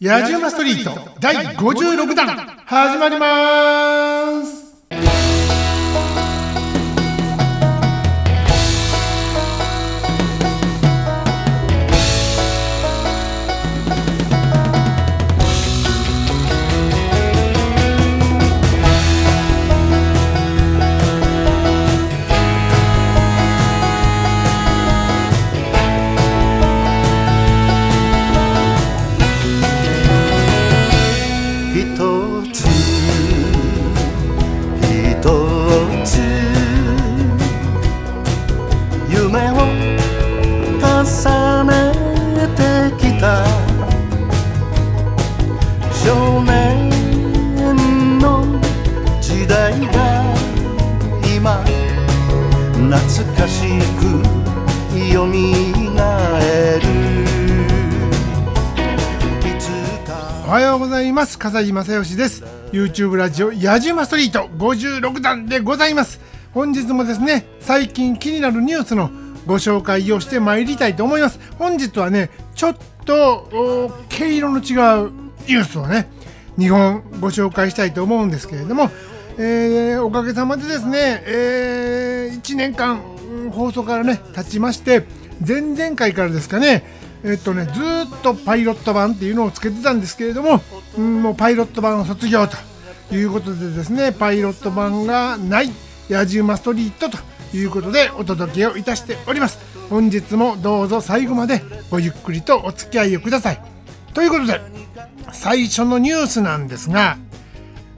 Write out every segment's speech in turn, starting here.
野じ馬ストリート第56弾始まります笠井正義です YouTube ラジオ矢島ストリート56弾でございます本日もですね最近気になるニュースのご紹介をしてまいりたいと思います本日はねちょっと毛色の違うニュースをね日本ご紹介したいと思うんですけれども、えー、おかげさまでですね、えー、1年間放送からね経ちまして前々回からですかねえっとねずっとパイロット版っていうのをつけてたんですけれどももうパイロット版を卒業ということでですねパイロット版がない野じ馬ストリートということでお届けをいたしております本日もどうぞ最後までごゆっくりとお付き合いをくださいということで最初のニュースなんですが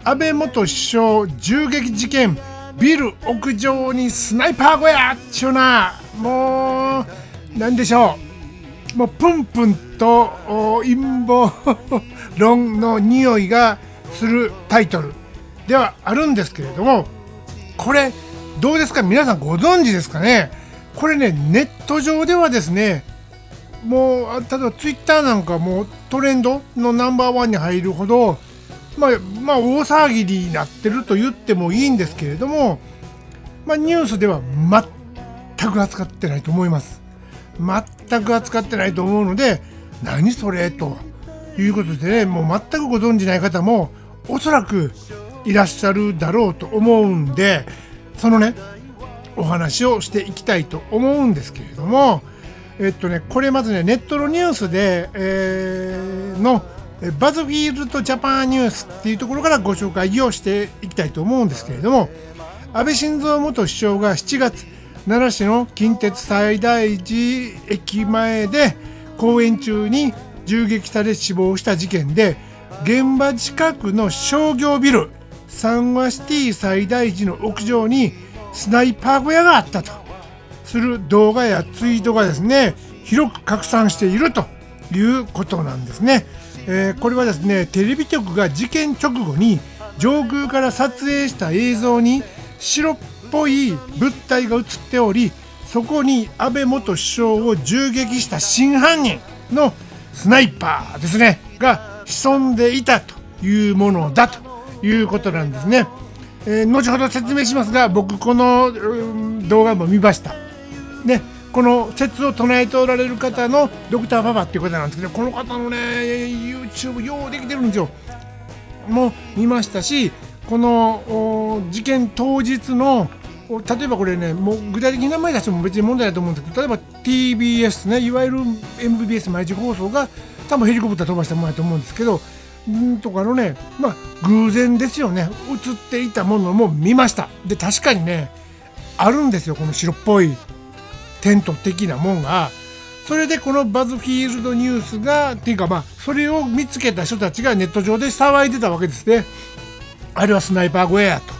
安倍元首相銃撃事件ビル屋上にスナイパー小屋っちゅうなもう何でしょうもうプンプンと陰謀論の匂いがするタイトルではあるんですけれどもこれどうですか皆さんご存知ですかねこれねネット上ではですねもう例えばツイッターなんかもうトレンドのナンバーワンに入るほど、まあ、まあ大騒ぎになってると言ってもいいんですけれども、まあ、ニュースでは全く扱ってないと思います。全く扱ってないと思うので何それということでねもう全くご存じない方もおそらくいらっしゃるだろうと思うんでそのねお話をしていきたいと思うんですけれどもえっとねこれまずねネットのニュースで、えー、のバズフィールドジャパンニュースっていうところからご紹介をしていきたいと思うんですけれども安倍晋三元首相が7月奈良市の近鉄西大寺駅前で公演中に銃撃され死亡した事件で現場近くの商業ビルサンワシティ西大寺の屋上にスナイパー小屋があったとする動画やツイートがですね広く拡散しているということなんですね、えー、これはですねテレビ局が事件直後に上空から撮影した映像に白っぽい物体が映っておりそこに安倍元首相を銃撃した真犯人のスナイパーですねが潜んでいたというものだということなんですね、えー、後ほど説明しますが僕この、動画も見ましたねこの説を唱えておられる方のドクターパパっていう方なんですけどこの方のね YouTube ようできてるんですよも見ましたしこの事件当日の例えばこれねもう具体的に名前出しても別に問題だと思うんですけど例えば TBS ねいわゆる MBS 毎日放送が多分ヘリコプター飛ばしたものやと思うんですけどんとかのねまあ偶然ですよね映っていたものも見ましたで確かにねあるんですよこの白っぽいテント的なもんがそれでこのバズフィールドニュースがっていうかまあそれを見つけた人たちがネット上で騒いでたわけですねあれはスナイパー小屋やと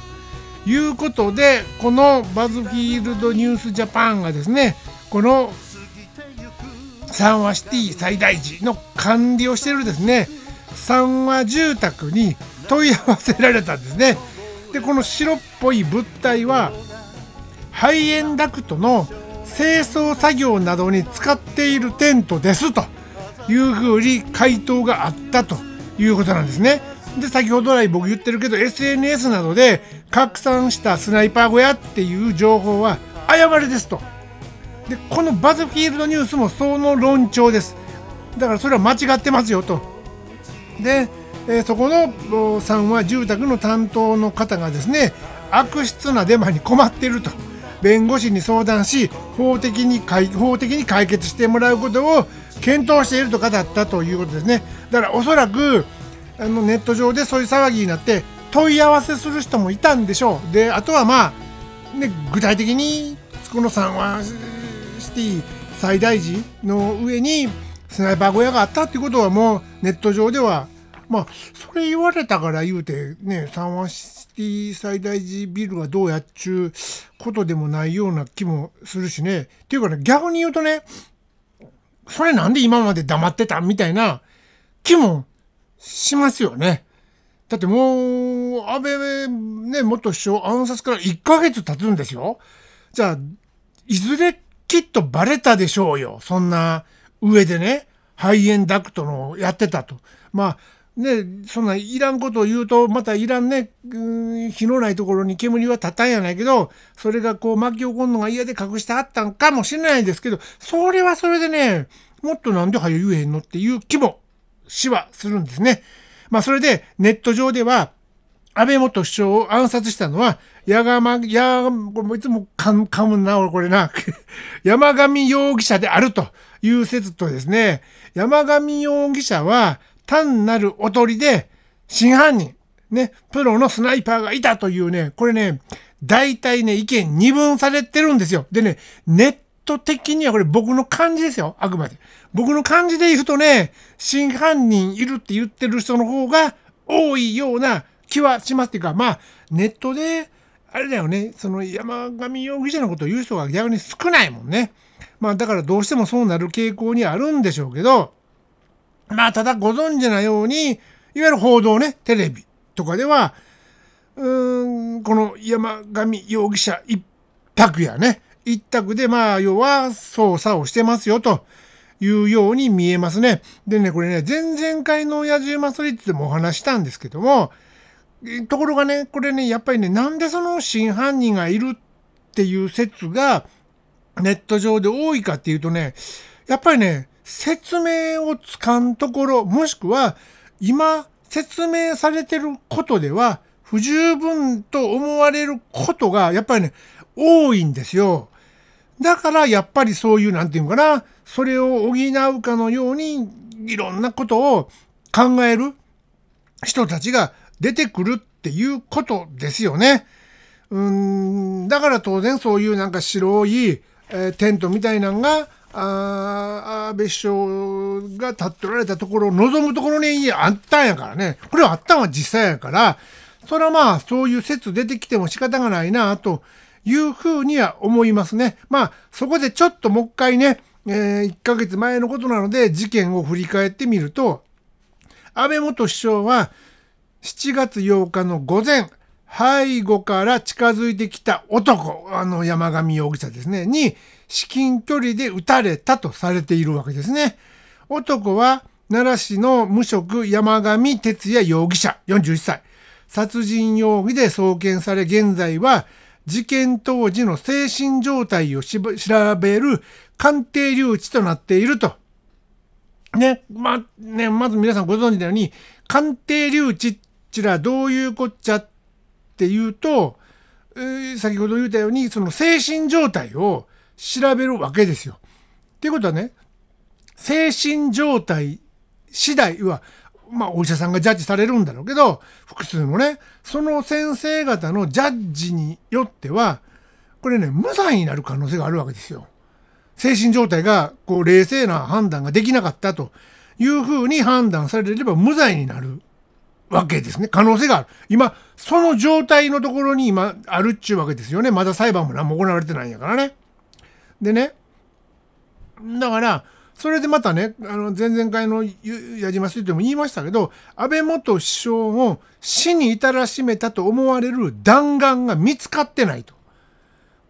いうことでこのバズフィールドニュースジャパンがですねこの三和シティ最大時の管理をしているですね三和住宅に問い合わせられたんですねでこの白っぽい物体は肺炎ダクトの清掃作業などに使っているテントですというふうに回答があったということなんですねで先ほど来僕言ってるけど SNS などで拡散したスナイパー小屋っていう情報は誤りですとでこのバズフィールドニュースもその論調ですだからそれは間違ってますよとで、えー、そこのさんは住宅の担当の方がですね悪質なデマに困っていると弁護士に相談し法的に法的に解決してもらうことを検討していると語ったということですねだからおそらくあのネット上でそういう騒ぎになって問い合わせする人もいたんでしょうであとはまあ、ね、具体的にこのさんはシティ最大時の上にスナイパー小屋があったっていうことはもうネット上ではまあそれ言われたから言うてね3。和シティ最大時ビルはどうやっちゅうことでもないような気もするしねっていうかね逆に言うとねそれなんで今まで黙ってたみたいな気もしますよね。だってもう、安倍、ね、元首相暗殺から1ヶ月経つんですよ。じゃあ、いずれきっとバレたでしょうよ。そんな上でね、肺炎ダクトのやってたと。まあ、ね、そんないらんことを言うと、またいらんね、うん、火のないところに煙は立たんやないけど、それがこう巻き起こるのが嫌で隠してあったんかもしれないですけど、それはそれでね、もっとなんで早言えへんのっていう気も、しはするんですね。まあ、それでネット上では、安倍元首相を暗殺したのは、がま、や、これもいつも噛む、噛むな、俺これな。山上容疑者であるという説とですね、山上容疑者は単なるおとりで真犯人、ね、プロのスナイパーがいたというね、これね、大体ね、意見二分されてるんですよ。でね、ネット的にはこれ僕の感じですよ。あくまで。僕の感じで言うとね、真犯人いるって言ってる人の方が多いような気はしますっていうか、まあ、ネットで、あれだよね、その山上容疑者のことを言う人が逆に少ないもんね。まあ、だからどうしてもそうなる傾向にあるんでしょうけど、まあ、ただご存知なように、いわゆる報道ね、テレビとかでは、うーん、この山上容疑者一泊やね、一択で、まあ、要は操作をしてますよというように見えますね。でね、これね、前々回の野獣祭りってもお話したんですけども、ところがね、これね、やっぱりね、なんでその真犯人がいるっていう説がネット上で多いかっていうとね、やっぱりね、説明をつかんところ、もしくは今説明されてることでは不十分と思われることが、やっぱりね、多いんですよ。だからやっぱりそういうなんていうのかなそれを補うかのようにいろんなことを考える人たちが出てくるっていうことですよね。うんだから当然そういうなんか白い、えー、テントみたいなんがあ安倍首相が立っておられたところを望むところにあったんやからねこれはあったんは実際やからそれはまあそういう説出てきても仕方がないなというふうには思いますね。まあ、そこでちょっともう一回ね、えー、1ヶ月前のことなので事件を振り返ってみると、安倍元首相は7月8日の午前、背後から近づいてきた男、あの山上容疑者ですね、に至近距離で撃たれたとされているわけですね。男は奈良市の無職山上哲也容疑者41歳殺人容疑で送検され現在は事件当時の精神状態を調べる鑑定留置となっていると。ね、ま、ね、まず皆さんご存知のように、鑑定留置っちらどういうこっちゃっていうと、えー、先ほど言ったように、その精神状態を調べるわけですよ。っていうことはね、精神状態次第は、まあお医者さんがジャッジされるんだろうけど、複数のね、その先生方のジャッジによっては、これね、無罪になる可能性があるわけですよ。精神状態が、こう、冷静な判断ができなかったというふうに判断されれば無罪になるわけですね。可能性がある。今、その状態のところに今、あるっちゅうわけですよね。まだ裁判も何も行われてないんやからね。でね、だから、それでまたね、あの、前々回の矢島水でも言いましたけど、安倍元首相を死に至らしめたと思われる弾丸が見つかってないと。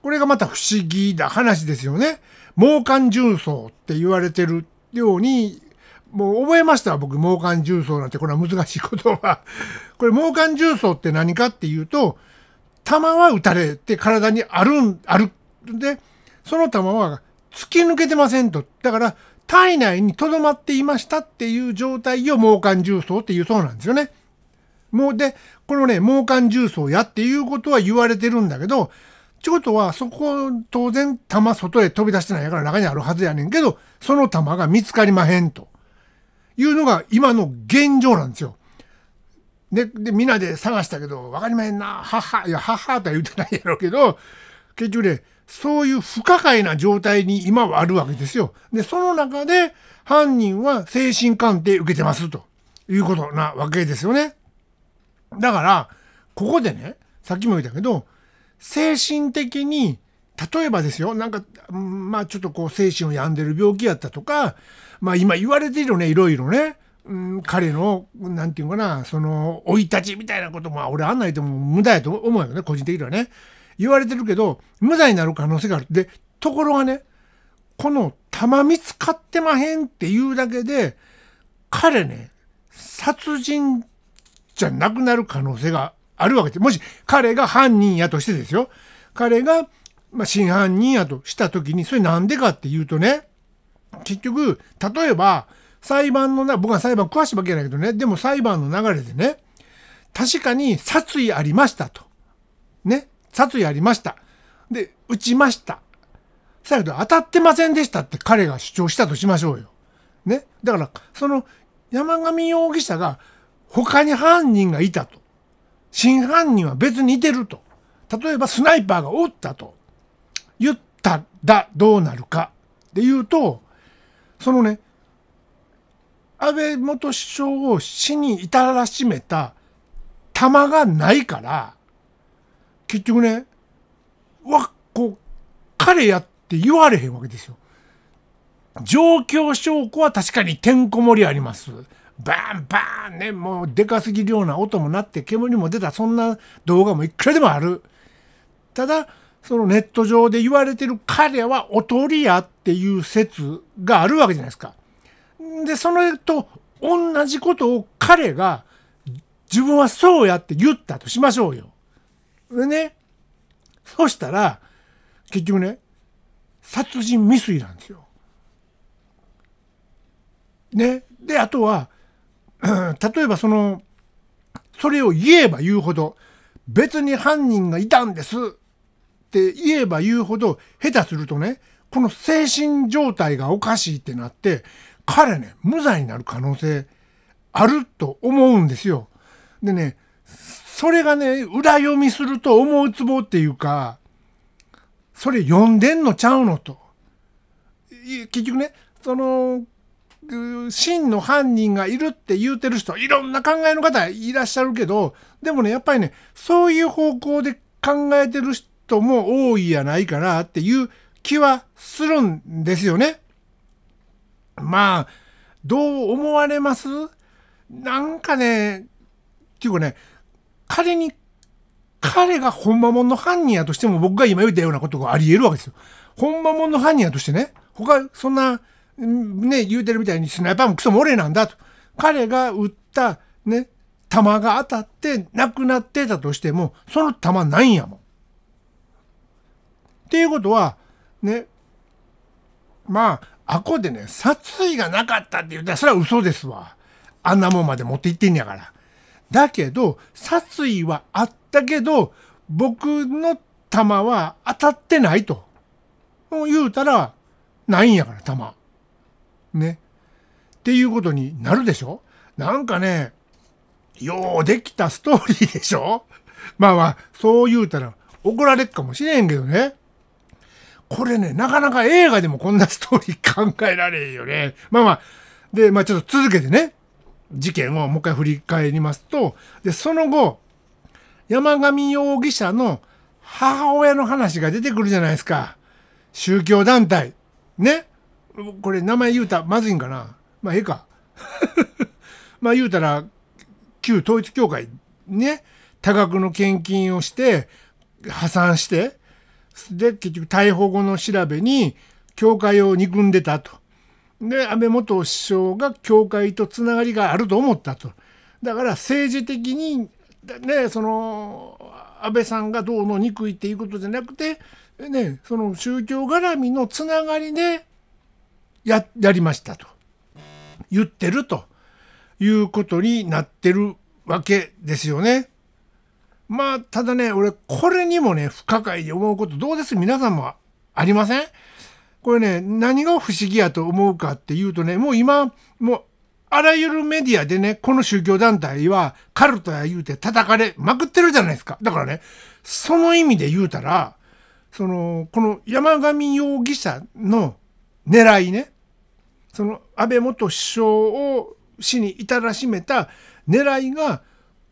これがまた不思議な話ですよね。猛漢重曹って言われてるように、もう覚えました僕、猛漢重曹なんて、これは難しいことは。これ、猛漢重曹って何かっていうと、弾は撃たれて体にあるん、ある。で、その弾は突き抜けてませんと。だから、体内に留まっていましたっていう状態を毛管重曹っていうそうなんですよね。もうで、このね、毛管重曹やっていうことは言われてるんだけど、ちゅうことは、そこ、当然、玉外へ飛び出してないから中にあるはずやねんけど、その玉が見つかりまへんと。いうのが今の現状なんですよ。で、で、みんなで探したけど、わかりまへんな、はは、いや、ははとは言うてないやろうけど、結局ね、そういう不可解な状態に今はあるわけですよ。で、その中で犯人は精神鑑定受けてますということなわけですよね。だから、ここでね、さっきも言ったけど、精神的に、例えばですよ、なんか、まあちょっとこう精神を病んでる病気やったとか、まあ今言われてるよね、いろいろね。うん、彼の、なんていうかな、その、生い立ちみたいなことも、俺あんないとも無駄やと思うよね、個人的にはね。言われてるけど、無罪になる可能性がある。で、ところがね、この玉見つかってまへんっていうだけで、彼ね、殺人じゃなくなる可能性があるわけです。もし彼が犯人やとしてですよ。彼が、まあ、真犯人やとした時に、それなんでかっていうとね、結局、例えば、裁判のな、僕は裁判詳しいわけじゃないけどね、でも裁判の流れでね、確かに殺意ありましたと。ね。殺意ありました。で、撃ちました。さやけど当たってませんでしたって彼が主張したとしましょうよ。ね。だから、その山上容疑者が他に犯人がいたと。真犯人は別にいてると。例えばスナイパーがおったと。言っただ、どうなるか。で言うと、そのね、安倍元首相を死に至らしめた弾がないから、結局ね、わ、こう、彼やって言われへんわけですよ。状況証拠は確かにてんこ盛りあります。バンバンね、もうでかすぎるような音も鳴って煙も出た、そんな動画もいくらでもある。ただ、そのネット上で言われてる彼はおとりやっていう説があるわけじゃないですか。で、そのと同じことを彼が自分はそうやって言ったとしましょうよ。でね、そしたら、結局ね、殺人未遂なんですよ。ね。で、あとは、うん、例えばその、それを言えば言うほど、別に犯人がいたんですって言えば言うほど、下手するとね、この精神状態がおかしいってなって、彼ね、無罪になる可能性あると思うんですよ。でね、それがね、裏読みすると思うつぼっていうか、それ読んでんのちゃうのと。結局ね、その、真の犯人がいるって言うてる人、いろんな考えの方いらっしゃるけど、でもね、やっぱりね、そういう方向で考えてる人も多いやないかなっていう気はするんですよね。まあ、どう思われますなんかね、っていうかね、仮に彼が本間もんの犯人やとしても僕が今言ったようなことがあり得るわけですよ。本間もんの犯人やとしてね、他そんな、ね、言うてるみたいにスナイパーもクソもれなんだと。彼が撃った、ね、弾が当たって亡くなってたとしても、その弾ないんやもん。っていうことは、ね、まあ、あこでね、殺意がなかったって言ったら、それは嘘ですわ。あんなもんまで持って行ってんやから。だけど、殺意はあったけど、僕の弾は当たってないと。言うたら、ないんやから弾。ね。っていうことになるでしょなんかね、ようできたストーリーでしょまあまあ、そう言うたら怒られっかもしれんけどね。これね、なかなか映画でもこんなストーリー考えられんよね。まあまあ、で、まあちょっと続けてね。事件をもう一回振り返りますとでその後山上容疑者の母親の話が出てくるじゃないですか宗教団体ねこれ名前言うたまずいんかなまあええか まあ言うたら旧統一教会ね多額の献金をして破産してで結局逮捕後の調べに教会を憎んでたとで安倍元首相が教会とつながりがあると思ったとだから政治的に、ね、その安倍さんがどうの憎いっていうことじゃなくて、ね、その宗教絡みのつながりでややりましたと言ってるということになってるわけですよね。まあただね俺これにもね不可解で思うことどうです皆さんもありませんこれね、何が不思議やと思うかっていうとね、もう今、もう、あらゆるメディアでね、この宗教団体はカルトや言うて叩かれまくってるじゃないですか。だからね、その意味で言うたら、その、この山上容疑者の狙いね、その安倍元首相を死に至らしめた狙いが、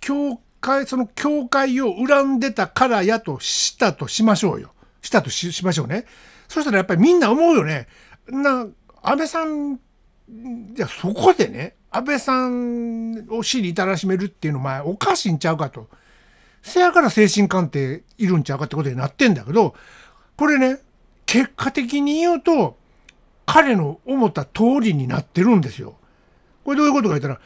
教会、その教会を恨んでたからやとしたとしましょうよ。したとしましょうね。そしたらやっぱりみんな思うよね。な、安倍さん、ゃあ、そこでね、安倍さんを死に至らしめるっていうの前おかしいんちゃうかと。せやから精神鑑定いるんちゃうかってことになってんだけど、これね、結果的に言うと、彼の思った通りになってるんですよ。これどういうことか言ったら、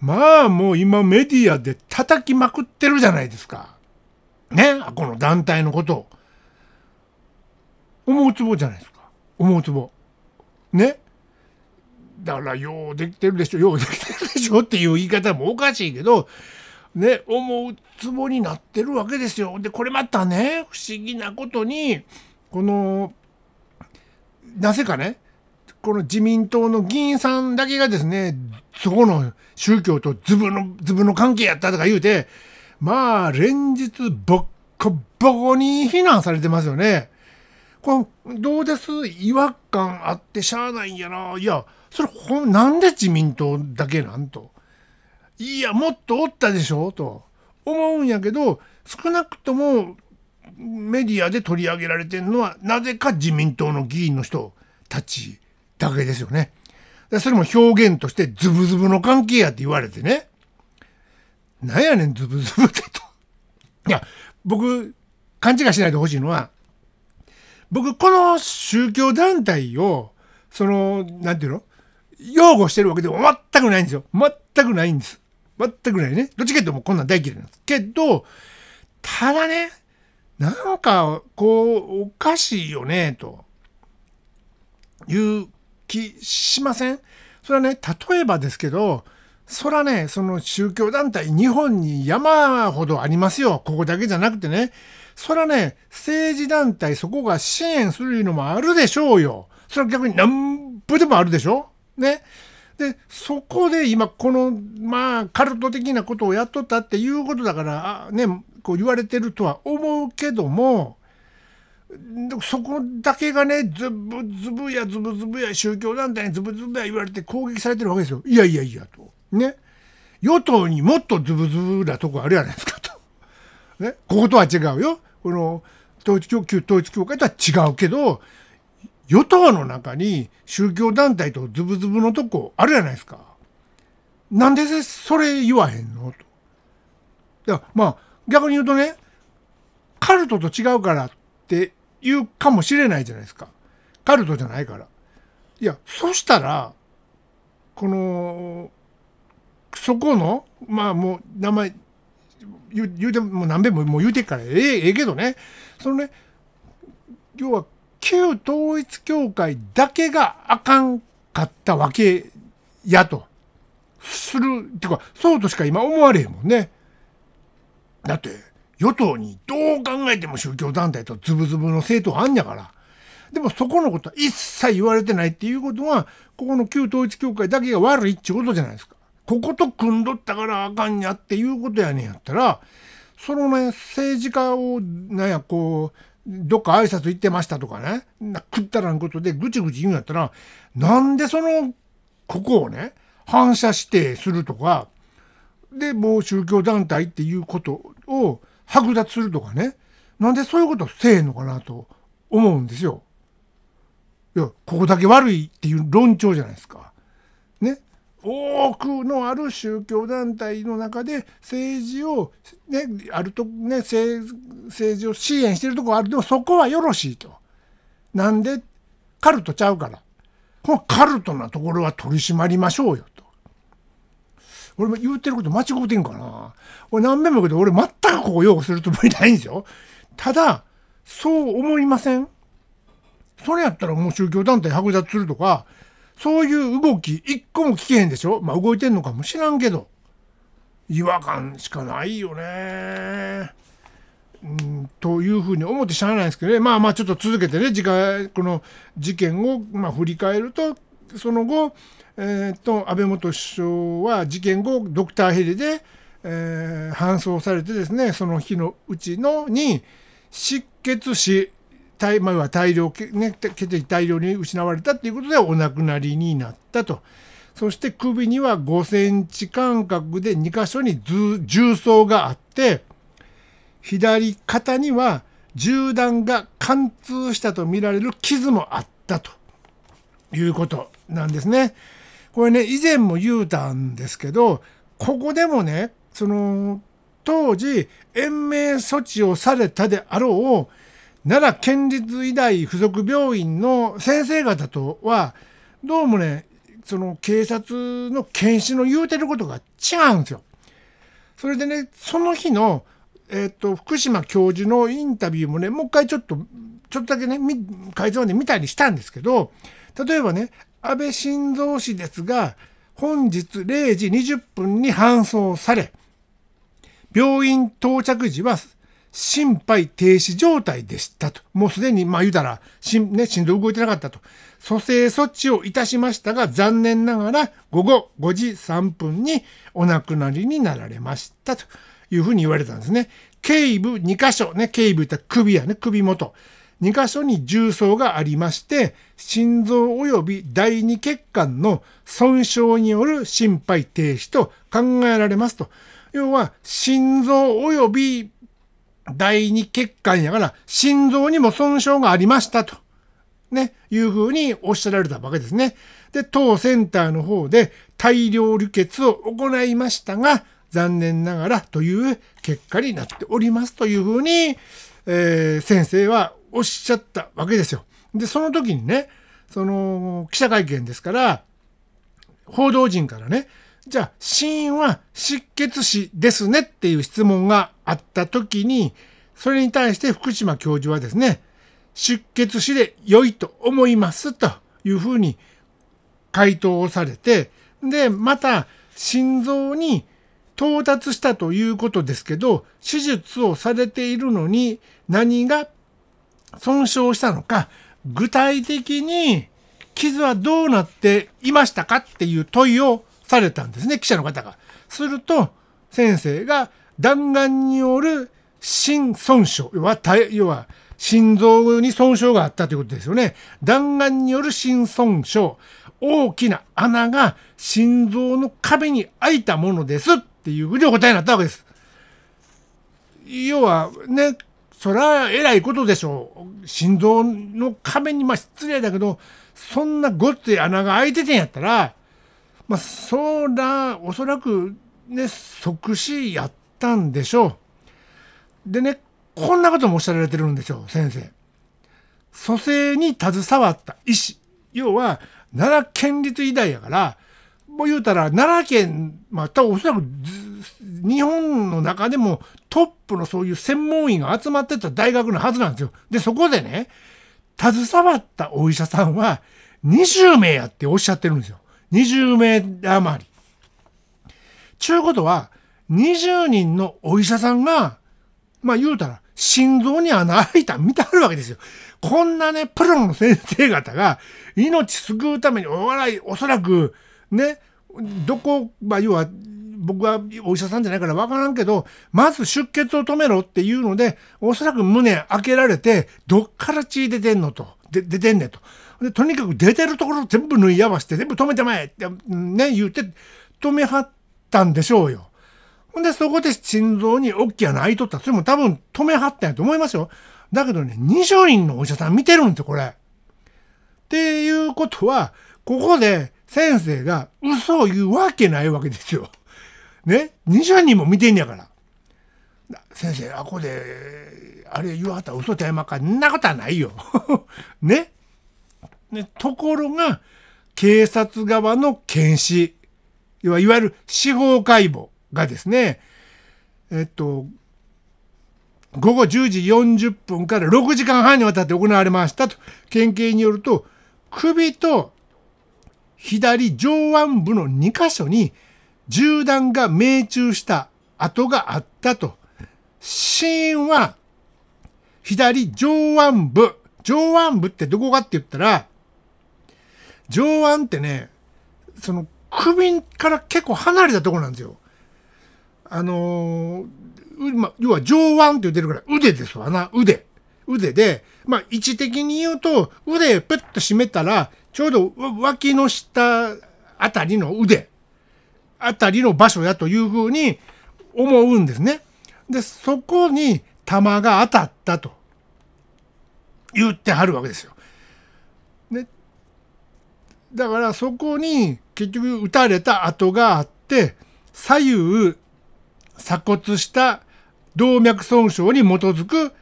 まあもう今メディアで叩きまくってるじゃないですか。ね、この団体のことを。思うつぼじゃないですか思うつぼねだからようできてるでしょようできてるでしょっていう言い方もおかしいけどね思うつぼになってるわけですよでこれまたね不思議なことにこのなぜかねこの自民党の議員さんだけがですねそこの宗教とズブのズブの関係やったとか言うてまあ連日ボッコボコに非難されてますよね。これどうです違和感あってしゃあないんやないやそれほなんで自民党だけなんといやもっとおったでしょと思うんやけど少なくともメディアで取り上げられてるのはなぜか自民党の議員の人たちだけですよね。それも表現としてズブズブの関係やって言われてね。なんやねんズブズブってと。いや僕勘違いしないでほしいのは僕、この宗教団体を、その、なんていうの擁護してるわけでも全くないんですよ。全くないんです。全くないね。どっちかというとこんなん大嫌いなんです。けど、ただね、なんか、こう、おかしいよね、と、いう気しませんそれはね、例えばですけど、そらね、その宗教団体、日本に山ほどありますよ。ここだけじゃなくてね。そらね、政治団体そこが支援するのもあるでしょうよ。それは逆に何部でもあるでしょね。で、そこで今この、まあ、カルト的なことをやっとったっていうことだから、あね、こう言われてるとは思うけども、そこだけがね、ずぶずぶやずぶずぶや、宗教団体にずぶずぶや言われて攻撃されてるわけですよ。いやいやいやと。ね。与党にもっとずぶずぶなとこあるやないですかと。ね。こことは違うよ。この統一教旧統一教会とは違うけど与党の中に宗教団体とズブズブのとこあるじゃないですか。なんでそれ言わへんのと。だまあ逆に言うとねカルトと違うからって言うかもしれないじゃないですか。カルトじゃないから。いやそしたらこのそこのまあもう名前言う言うても何べんももう言うてっからええええけどねそのね要は旧統一教会だけがあかんかったわけやとするっていうかそうとしか今思われへんもんね。だって与党にどう考えても宗教団体とズブズブの政党あんやから。でもそこのことは一切言われてないっていうことはここの旧統一教会だけが悪いっちゅうことじゃないですか。ここと組んどったからあかんやっていうことやねんやったらそのね政治家をなんやこうどっか挨拶行ってましたとかね食ったらんことでぐちぐち言うんやったらなんでそのここをね反射してするとかでもう宗教団体っていうことを剥奪するとかねなんでそういうことせえんのかなと思うんですよ。いやここだけ悪いっていう論調じゃないですか。ね多くのある宗教団体の中で政治を、ね、あると、ね、政治を支援してるとこあるでもそこはよろしいと。なんでカルトちゃうから。このカルトなところは取り締まりましょうよと。俺も言うてること間違うてんかな。俺何んも言うけど俺全くここ擁護するつもりないんですよ。ただ、そう思いませんそれやったらもう宗教団体剥奪するとか、そういう動き一個も聞けへんでしょまあ動いてんのかもしらんけど違和感しかないよね。んというふうに思ってしゃあないんですけどねまあまあちょっと続けてね次回この事件を、まあ、振り返るとその後、えーと、と安倍元首相は事件後ドクターヘリで、えー、搬送されてですねその日のうちのに失血死大まあ、大量、ね、血液大量に失われたということでお亡くなりになったと。そして首には5センチ間隔で2箇所に重曹があって、左肩には銃弾が貫通したとみられる傷もあったということなんですね。これね、以前も言うたんですけど、ここでもね、その、当時、延命措置をされたであろう、奈良県立医大附属病院の先生方とはどうもねその警察の検視の言うてることが違うんですよ。それでねその日の、えーと、福島教授のインタビューもねもう一回ちょっとちょっとだけね会場で見たりしたんですけど例えばね安倍晋三氏ですが本日0時20分に搬送され病院到着時は心肺停止状態でしたと。もうすでに、まあ言うたら、心、ね、心臓動いてなかったと。蘇生措置をいたしましたが、残念ながら午後5時3分にお亡くなりになられましたというふうに言われたんですね。頸部2箇所、ね、頸部いった首やね、首元。2箇所に重曹がありまして、心臓及び第二血管の損傷による心肺停止と考えられますと。要は、心臓及び第二血管やから心臓にも損傷がありましたと、ね、いうふうにおっしゃられたわけですね。で、当センターの方で大量流血を行いましたが、残念ながらという結果になっておりますというふうに、えー、先生はおっしゃったわけですよ。で、その時にね、その記者会見ですから、報道陣からね、じゃあ死因は失血死ですねっていう質問があった時に、それに対して福島教授はですね、出血死で良いと思いますというふうに回答をされて、で、また心臓に到達したということですけど、手術をされているのに何が損傷したのか、具体的に傷はどうなっていましたかっていう問いをされたんですね、記者の方が。すると、先生が弾丸による心損傷、要は、要は心臓に損傷があったということですよね。弾丸による心損傷、大きな穴が心臓の壁に開いたものですっていうふうにお答えになったわけです。要はね、そらえらいことでしょう。心臓の壁に、まあ失礼だけど、そんなごっつい穴が開いててんやったら、まあ、そら、おそらくね、即死やったんでしょう。でね、こんなこともおっしゃられてるんですよ、先生。蘇生に携わった医師。要は、奈良県立医大やから、もう言うたら、奈良県、まあ、多分おそらく、日本の中でもトップのそういう専門医が集まってた大学のはずなんですよ。で、そこでね、携わったお医者さんは20名やっておっしゃってるんですよ。20名余り。ちゅうことは、20人のお医者さんが、まあ言うたら、心臓に穴開いた、見てあるわけですよ。こんなね、プロの先生方が、命救うために、お笑い、おそらく、ね、どこ、まあ要は、僕はお医者さんじゃないから分からんけど、まず出血を止めろっていうので、おそらく胸開けられて、どっから血出てんのと、で出てんねと。でとにかく出てるところ全部縫い合わせて全部止めてまえってね言って止めはったんでしょうよ。ほんでそこで心臓に大きな開いとったそれも多分止めはったんやと思いますよ。だけどね二所院のお医者さん見てるんですよこれ。っていうことはここで先生が嘘を言うわけないわけですよ。ね二所人も見てんやから。先生あこであれ言わはったら嘘ちゃいまっかんなことはないよ。ねね、ところが、警察側の検視、いわゆる司法解剖がですね、えっと、午後10時40分から6時間半にわたって行われましたと、県警によると、首と左上腕部の2箇所に銃弾が命中した跡があったと。死因は、左上腕部。上腕部ってどこかって言ったら、上腕ってね、その首から結構離れたところなんですよ。あのー、要は上腕って言ってるから、腕ですわな、腕。腕で、まあ、位置的に言うと、腕をプッと締めたら、ちょうど脇の下あたりの腕、あたりの場所やというふうに思うんですね。で、そこに弾が当たったと言ってはるわけですよ。だからそこに結局打たれた跡があって、左右鎖骨した動脈損傷に基づく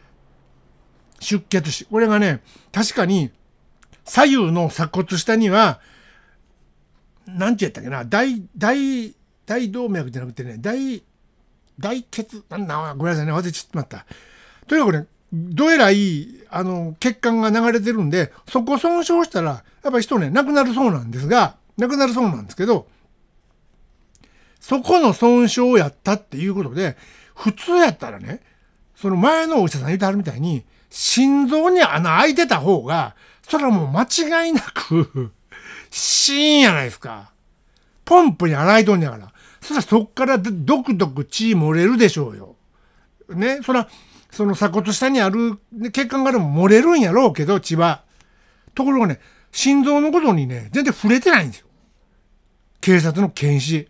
出血死。これがね、確かに左右の鎖骨下には、なんちゅったっけな、大、大、大動脈じゃなくてね、大、大血、なんだ、ごめんなさいね、忘れちゃってまった。とにかくね、どえらい、あの、血管が流れてるんで、そこ損傷したら、やっぱ人ね、亡くなるそうなんですが、亡くなるそうなんですけど、そこの損傷やったっていうことで、普通やったらね、その前のお医者さん言ってはるみたいに、心臓に穴開いてた方が、それはもう間違いなく死因やないですか。ポンプに洗いとんやから。そらそっからドクドク血漏れるでしょうよ。ね、そら、その鎖骨下にある血管からも漏れるんやろうけど、血は。ところがね、心臓のことにね、全然触れてないんですよ。警察の検視。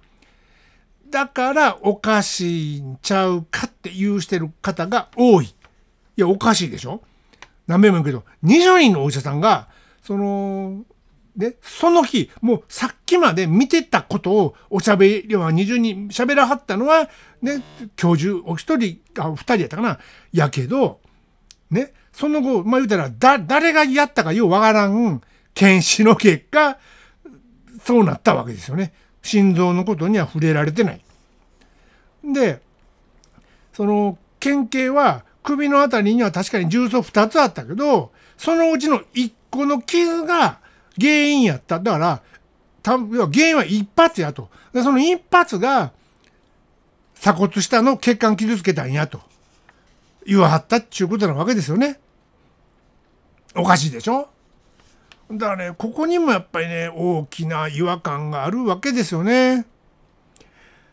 だからおかしいんちゃうかって言うしてる方が多い。いや、おかしいでしょ何べも言うけど、20人のお医者さんが、その、で、その日、もうさっきまで見てたことをおしゃべりは二重に喋らはったのは、ね、教授、お一人、あ、二人やったかな。やけど、ね、その後、まあ言うたら、だ、誰がやったかようわからん検視の結果、そうなったわけですよね。心臓のことには触れられてない。で、その、県警は首のあたりには確かに重曹二つあったけど、そのうちの一個の傷が、原因やった。だから、た要は原因は一発やと。でその一発が鎖骨下の血管傷つけたんやと言わはったっちゅうことなわけですよね。おかしいでしょだからね、ここにもやっぱりね、大きな違和感があるわけですよね。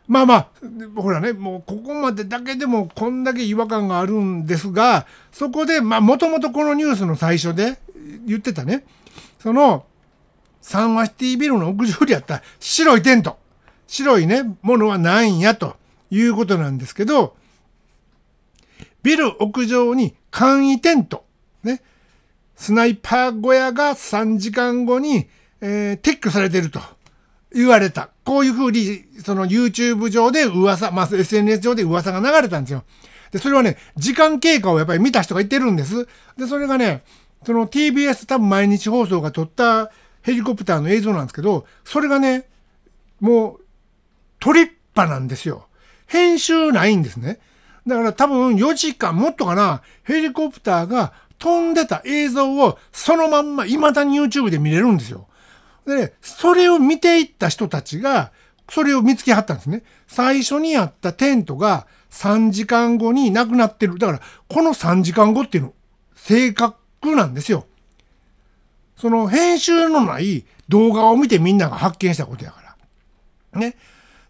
まあまあ、ほらね、もうここまでだけでもこんだけ違和感があるんですが、そこで、まあもともとこのニュースの最初で言ってたね、その、サンワシティビルの屋上にあった白いテント。白いね、ものはないんやということなんですけど、ビル屋上に簡易テント。ね。スナイパー小屋が3時間後に、えー、撤去されていると言われた。こういうふうに、その YouTube 上で噂、まあ、SNS 上で噂が流れたんですよ。で、それはね、時間経過をやっぱり見た人が言ってるんです。で、それがね、その TBS 多分毎日放送が撮ったヘリコプターの映像なんですけど、それがね、もう、トリッパなんですよ。編集ないんですね。だから多分4時間もっとかな、ヘリコプターが飛んでた映像をそのまんま未だに YouTube で見れるんですよ。で、それを見ていった人たちが、それを見つけはったんですね。最初にやったテントが3時間後になくなってる。だから、この3時間後っていうの、正確なんですよ。その編集のない動画を見てみんなが発見したことやから。ね。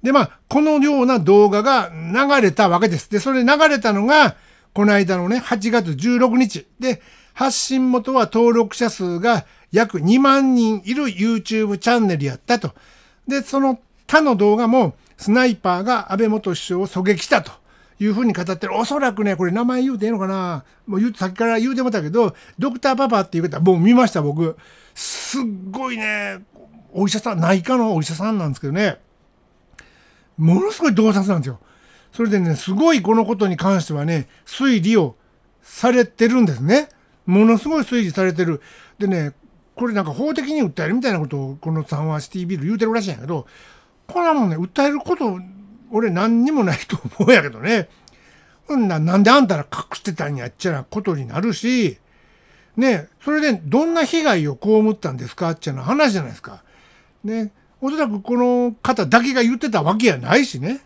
で、まあ、このような動画が流れたわけです。で、それ流れたのが、この間のね、8月16日。で、発信元は登録者数が約2万人いる YouTube チャンネルやったと。で、その他の動画も、スナイパーが安倍元首相を狙撃したと。いうふうに語ってる。おそらくね、これ名前言うていいのかなもう言う、さっきから言うてもたけど、ドクターパパっていう方、もう見ました、僕。すっごいね、お医者さん、内科のお医者さんなんですけどね、ものすごい洞察なんですよ。それでね、すごいこのことに関してはね、推理をされてるんですね。ものすごい推理されてる。でね、これなんか法的に訴えるみたいなことをこの三話シティビル言うてるらしいんやけど、これなもんね、訴えること俺何にもないと思うんやけどね。ほんな、なんであんたら隠してたんやっちゃなことになるし、ね、それでどんな被害を被ったんですかっちゃな話じゃないですか。ね、おそらくこの方だけが言ってたわけやないしね。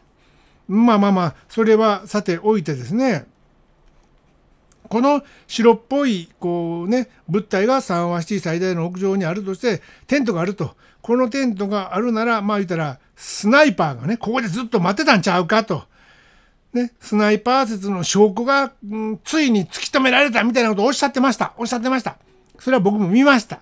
まあまあまあ、それはさておいてですね。この白っぽい、こうね、物体がンワシティ最大の屋上にあるとして、テントがあると。このテントがあるなら、まあ言ったら、スナイパーがね、ここでずっと待ってたんちゃうかと。ね、スナイパー説の証拠が、うん、ついに突き止められたみたいなことをおっしゃってました。おっしゃってました。それは僕も見ました。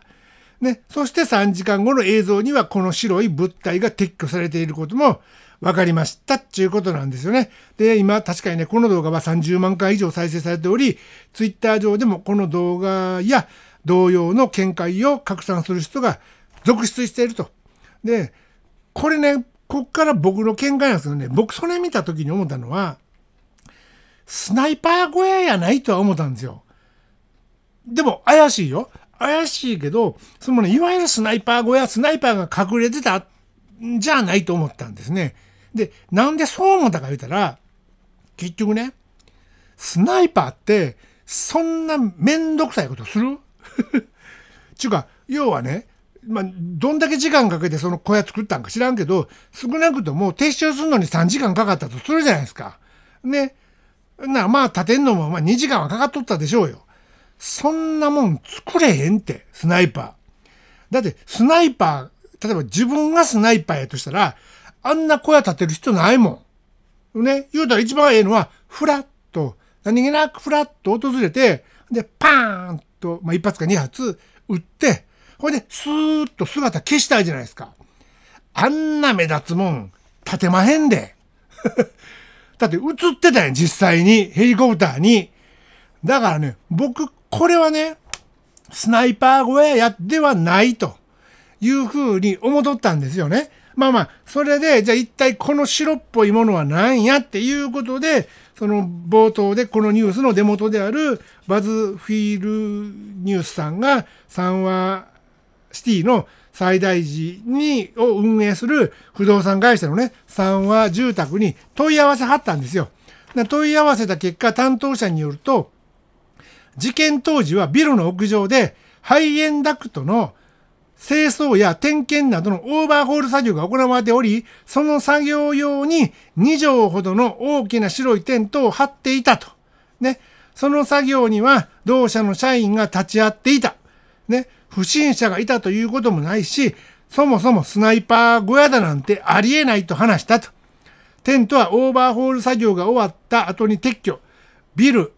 ね、そして3時間後の映像にはこの白い物体が撤去されていることも分かりましたっていうことなんですよね。で、今、確かにね、この動画は30万回以上再生されており、Twitter 上でもこの動画や同様の見解を拡散する人が続出していると。で、これね、こっから僕の見解なんですけどね、僕それ見た時に思ったのは、スナイパー小屋やないとは思ったんですよ。でも怪しいよ。怪しいけど、そのね、いわゆるスナイパー小屋、スナイパーが隠れてたんじゃないと思ったんですね。で、なんでそう思ったか言うたら、結局ね、スナイパーって、そんなめんどくさいことする ちゅうか、要はね、まあ、どんだけ時間かけてその小屋作ったんか知らんけど、少なくとも撤収するのに3時間かかったとするじゃないですか。ね。なまあ、建てんのもまあ2時間はかかっとったでしょうよ。そんなもん作れへんって、スナイパー。だって、スナイパー、例えば自分がスナイパーやとしたら、あんな小屋建てる必要ないもん。ね、言うたら一番ええのは、フラッと、何気なくフラッと訪れて、で、パーンと、まあ、一発か二発撃って、ほいで、スーッと姿消したいじゃないですか。あんな目立つもん、立てまへんで。だって映ってたやん、実際に。ヘリコプターに。だからね、僕、これはね、スナイパー小屋やではないというふうに思っとったんですよね。まあまあ、それで、じゃあ一体この白っぽいものは何やっていうことで、その冒頭でこのニュースの出元であるバズフィールニュースさんが三和シティの最大時にを運営する不動産会社のね、三和住宅に問い合わせはったんですよ。問い合わせた結果、担当者によると、事件当時はビルの屋上で肺炎ダクトの清掃や点検などのオーバーホール作業が行われており、その作業用に2畳ほどの大きな白いテントを張っていたと。ね。その作業には同社の社員が立ち会っていた。ね。不審者がいたということもないし、そもそもスナイパー小屋だなんてありえないと話したと。テントはオーバーホール作業が終わった後に撤去。ビル、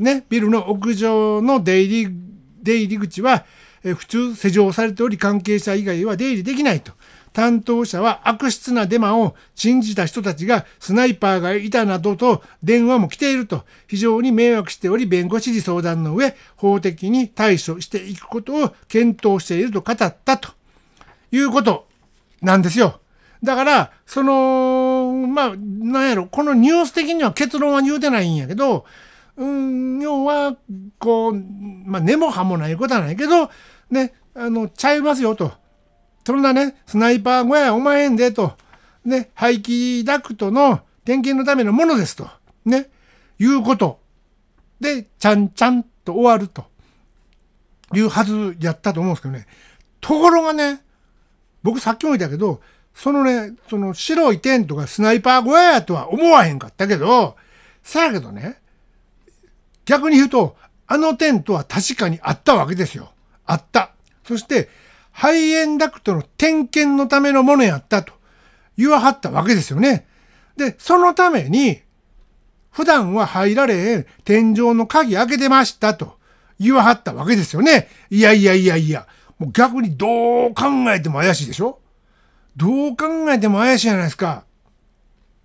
ね、ビルの屋上の出入り、出入り口は普通施錠されており関係者以外は出入りできないと。担当者は悪質なデマを信じた人たちがスナイパーがいたなどと電話も来ていると非常に迷惑しており弁護士に相談の上法的に対処していくことを検討していると語ったということなんですよ。だからそのまあなんやろこのニュース的には結論は言うてないんやけどうん要はこう、まあ、根も葉もないことはないけどね、あの、ちゃいますよと。そんなね、スナイパー小屋おまへんでと。ね、排気ダクトの点検のためのものですと。ね、いうこと。で、ちゃんちゃんと終わると。いうはずやったと思うんですけどね。ところがね、僕さっきも言ったけど、そのね、その白い点とかスナイパー小屋やとは思わへんかったけど、さやけどね、逆に言うと、あの点とは確かにあったわけですよ。あった。そして、肺炎ダクトの点検のためのものやったと言わはったわけですよね。で、そのために、普段は入られへん天井の鍵開けてましたと言わはったわけですよね。いやいやいやいや、もう逆にどう考えても怪しいでしょどう考えても怪しいじゃないですか。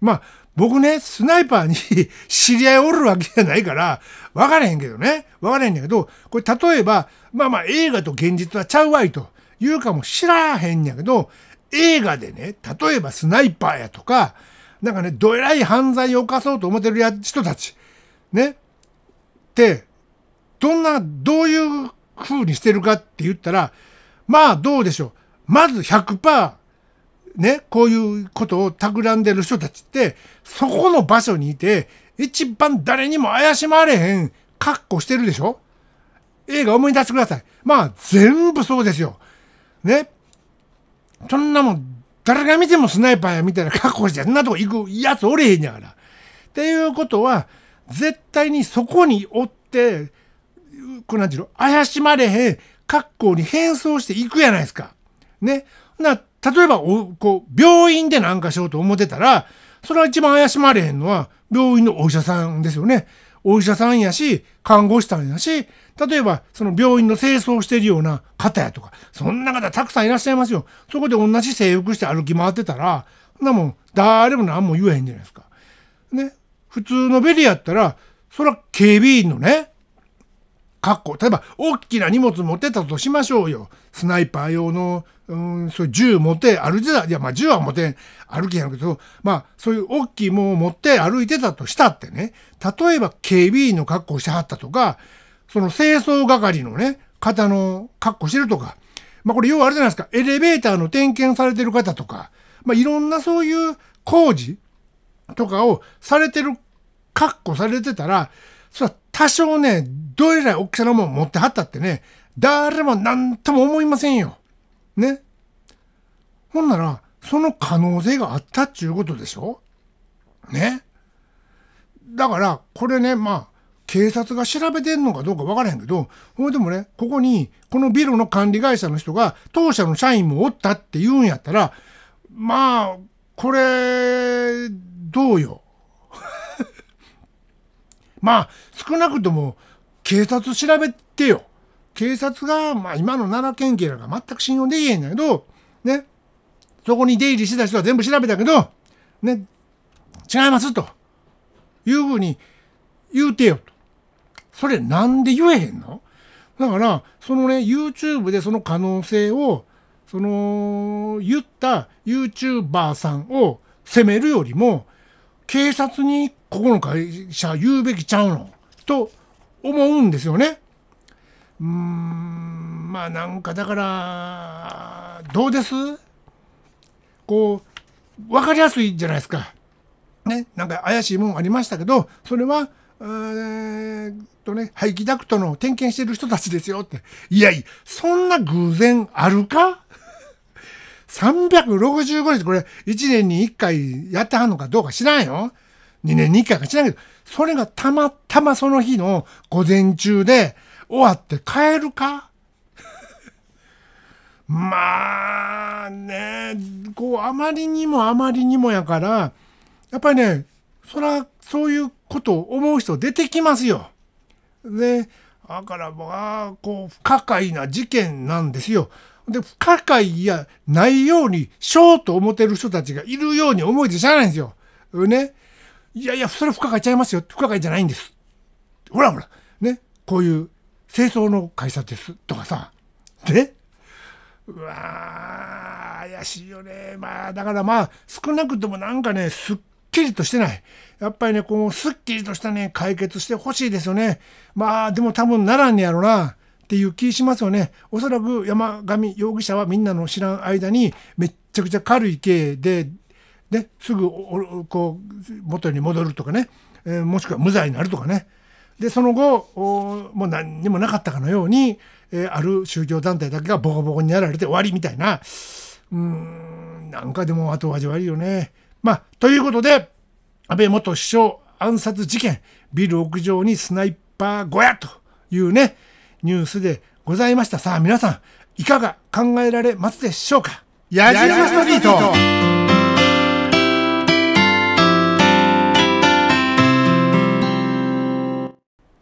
まあ、僕ね、スナイパーに 知り合いおるわけじゃないから、わからへんけどね。わからへんけど、これ例えば、まあまあ映画と現実はちゃうわいと言うかも知らへんやけど、映画でね、例えばスナイパーやとか、なんかね、どえらい犯罪を犯そうと思ってるや人たち、ね、って、どんな、どういう風にしてるかって言ったら、まあどうでしょう。まず100%、ね、こういうことを企んでる人たちって、そこの場所にいて、一番誰にも怪しまれへん格好してるでしょ映画思い出してください。まあ、全部そうですよ。ね。そんなもん、誰が見てもスナイパーやみたいな 格好して、そんなとこ行くやつおれへんやから。っていうことは、絶対にそこにおって、こうなんていうの、怪しまれへん格好に変装していくやないですか。ね。な、例えばこう病院で何かしようと思ってたらそれは一番怪しまれへんのは病院のお医者さんですよね。お医者さんやし看護師さんやし例えばその病院の清掃してるような方やとかそんな方たくさんいらっしゃいますよ。そこで同じ制服して歩き回ってたらそんなもん誰も何も言えへんじゃないですか。ね普通のベリやったらそれは警備員のねかっこ例えば大きな荷物持ってたとしましょうよスナイパー用のうん、そう銃持って歩いてた。いや、まあ銃は持て歩きやんけど、まあそういう大きいもんを持って歩いてたとしたってね、例えば警備員の格好してはったとか、その清掃係のね、方の格好してるとか、まあこれ要はあれじゃないですか、エレベーターの点検されてる方とか、まあいろんなそういう工事とかをされてる、格好されてたら、それは多少ね、どれらい大きさのもの持ってはったってね、誰も何とも思いませんよ。ね。ほんなら、その可能性があったっちゅうことでしょね。だから、これね、まあ、警察が調べてんのかどうか分からへんけど、ほいでもね、ここに、このビルの管理会社の人が、当社の社員もおったって言うんやったら、まあ、これ、どうよ。まあ、少なくとも、警察調べてよ。警察が、まあ、今の奈良県警らが全く信用できへんだけど、ね、そこに出入りしてた人は全部調べたけど、ね、違いますというふうに言うてよと。それなんで言えへんのだから、そのね、YouTube でその可能性を、その、言った YouTuber さんを責めるよりも、警察にここの会社言うべきちゃうのと思うんですよね。うんまあなんかだからどうですこう分かりやすいじゃないですか。ね、なんか怪しいもんありましたけどそれはえー、とね排気ダクトの点検してる人たちですよっていやいやそんな偶然あるか365日これ1年に1回やってはんのかどうか知らんよ2年に1回か知らんけどそれがたまたまその日の午前中で終わって帰るか まあね、こう、あまりにもあまりにもやから、やっぱりね、そら、そういうことを思う人出てきますよ。で、だからまあ、こう、不可解な事件なんですよ。で、不可解やないようにしようと思ってる人たちがいるように思えてしゃあないんですよ。ね。いやいや、それ不可解ちゃいますよ。不可解じゃないんです。ほらほら。ね。こういう清掃の会社ですとかさでうわー怪しいよねまあだからまあ少なくともなんかねすっきりとしてないやっぱりねこうすっきりとしたね解決してほしいですよねまあでも多分ならんねやろなっていう気しますよねおそらく山上容疑者はみんなの知らん間にめっちゃくちゃ軽い刑でね、すぐこう元に戻るとかね、えー、もしくは無罪になるとかねでその後もう何にもなかったかのように、えー、ある宗教団体だけがボコボコにやられて終わりみたいなうんなんかでも後味悪いよね。まあということで安倍元首相暗殺事件ビル屋上にスナイパー小屋というねニュースでございましたさあ皆さんいかが考えられますでしょうかやじりストリート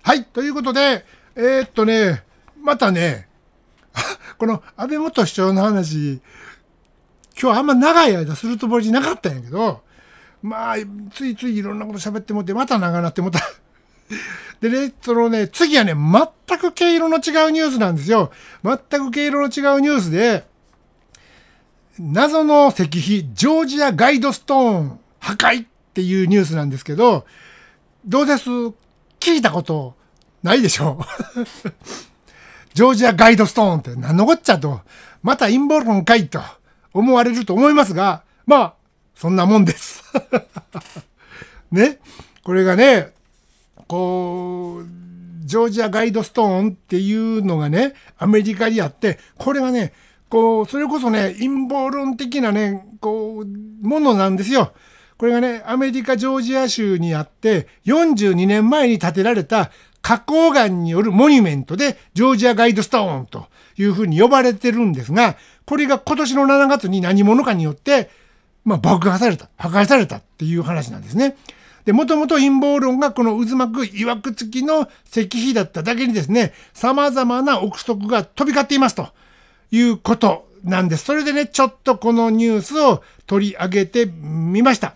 はい、ということで、えー、っとね、またね、この安倍元首相の話、今日あんま長い間するつもりなかったんやけど、まあ、ついついいろんなこと喋ってもって、また長なってもた。でね、そのね、次はね、全く毛色の違うニュースなんですよ。全く毛色の違うニュースで、謎の石碑、ジョージアガイドストーン破壊っていうニュースなんですけど、どうです聞いたことないでしょ。う。ジョージアガイドストーンって何のこっちゃと、また陰謀論かいと思われると思いますが、まあ、そんなもんです。ね。これがね、こう、ジョージアガイドストーンっていうのがね、アメリカにあって、これがね、こう、それこそね、陰謀論的なね、こう、ものなんですよ。これがね、アメリカ・ジョージア州にあって、42年前に建てられた花崗岩によるモニュメントでジョージアガイドストーンというふうに呼ばれてるんですが、これが今年の7月に何者かによって、まあ、爆破された、破壊されたっていう話なんですね。で、もともと陰謀論がこの渦巻く曰く付きの石碑だっただけにですね、様々な憶測が飛び交っていますということなんです。それでね、ちょっとこのニュースを取り上げてみました。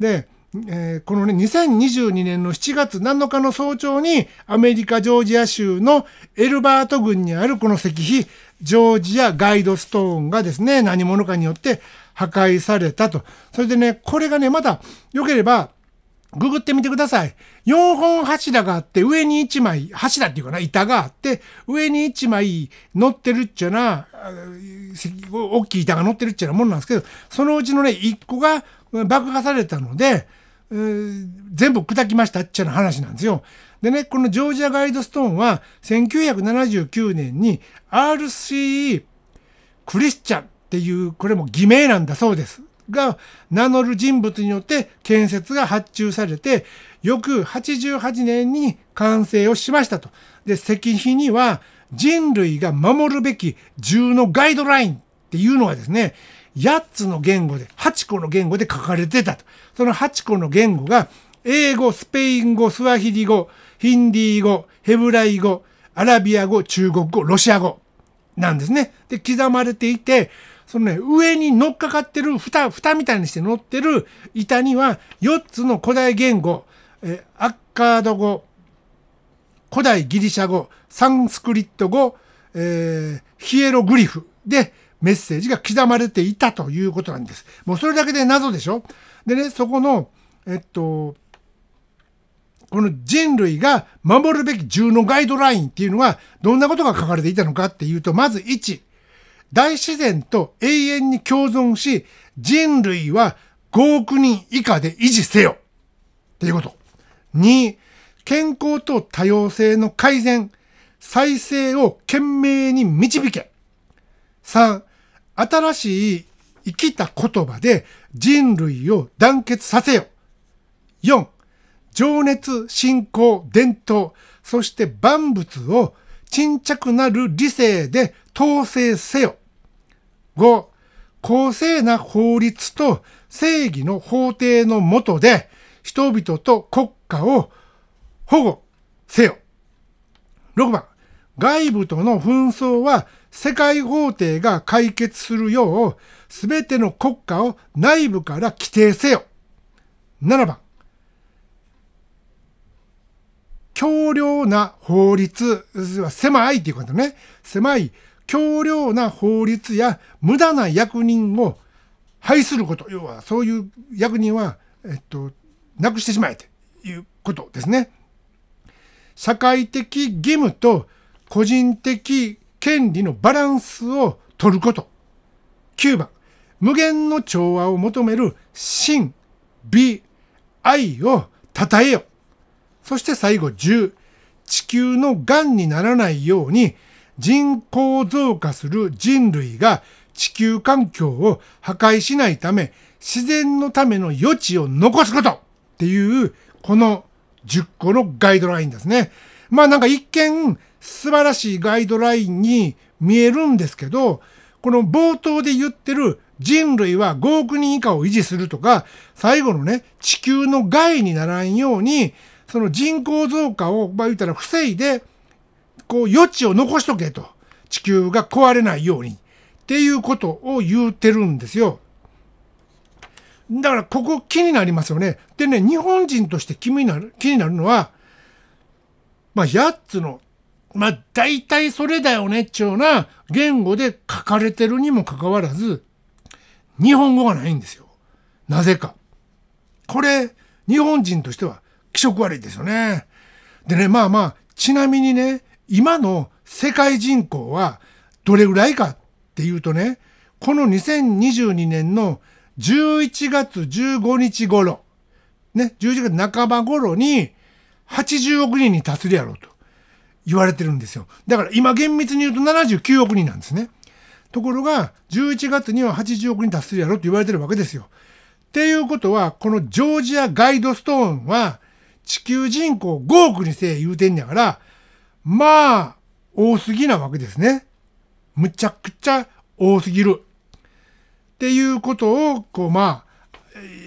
で、えー、このね、2022年の7月7日の早朝に、アメリカ・ジョージア州のエルバート郡にあるこの石碑、ジョージアガイドストーンがですね、何者かによって破壊されたと。それでね、これがね、まだ良ければ、ググってみてください。4本柱があって、上に1枚、柱っていうかな、板があって、上に1枚乗ってるっちゃな、大きい板が乗ってるっちゃなもんなんですけど、そのうちのね、1個が爆破されたので、全部砕きましたっちゃの話なんですよ。でね、このジョージアガイドストーンは1979年に RCE クリスチャンっていうこれも偽名なんだそうです。が名乗る人物によって建設が発注されて翌88年に完成をしましたと。で、石碑には人類が守るべき銃のガイドラインっていうのはですね、8つの言語で、8個の言語で書かれてたと。その8個の言語が、英語、スペイン語、スワヒリ語、ヒンディー語、ヘブライ語、アラビア語、中国語、ロシア語なんですね。で、刻まれていて、そのね、上に乗っかかってる蓋、蓋みたいにして乗ってる板には、4つの古代言語、えアッカード語、古代ギリシャ語、サンスクリット語、えー、ヒエログリフで、メッセージが刻まれていたということなんです。もうそれだけで謎でしょでね、そこの、えっと、この人類が守るべき10のガイドラインっていうのはどんなことが書かれていたのかっていうと、まず1、大自然と永遠に共存し、人類は5億人以下で維持せよっていうこと。2、健康と多様性の改善、再生を懸命に導け。三、新しい生きた言葉で人類を団結させよ。四、情熱、信仰、伝統、そして万物を沈着なる理性で統制せよ。五、公正な法律と正義の法廷のもとで人々と国家を保護せよ。六番、外部との紛争は世界法廷が解決するよう、すべての国家を内部から規定せよ。7番、強量な法律、狭いっていうことね。狭い、強量な法律や無駄な役人を廃すること。要は、そういう役人は、えっと、なくしてしまえということですね。社会的義務と個人的権利のバランスを取ること。9番、無限の調和を求める真、美、愛を称えよ。そして最後10、地球の癌にならないように人口増加する人類が地球環境を破壊しないため自然のための余地を残すことっていうこの10個のガイドラインですね。まあなんか一見素晴らしいガイドラインに見えるんですけど、この冒頭で言ってる人類は5億人以下を維持するとか、最後のね、地球の害にならんように、その人口増加を、まあ言ったら防いで、こう余地を残しとけと。地球が壊れないように。っていうことを言うてるんですよ。だからここ気になりますよね。でね、日本人として気になる、気になるのは、まあ8つのまあ大体それだよねっちゅうな言語で書かれてるにもかかわらず、日本語がないんですよ。なぜか。これ、日本人としては気色悪いですよね。でね、まあまあ、ちなみにね、今の世界人口はどれぐらいかっていうとね、この2022年の11月15日頃、ね、11月半ば頃に80億人に達するやろうと。言われてるんですよ。だから今厳密に言うと79億人なんですね。ところが、11月には80億人達するやろって言われてるわけですよ。っていうことは、このジョージアガイドストーンは、地球人口5億にせえ言うてんやから、まあ、多すぎなわけですね。むちゃくちゃ多すぎる。っていうことを、こうまあ、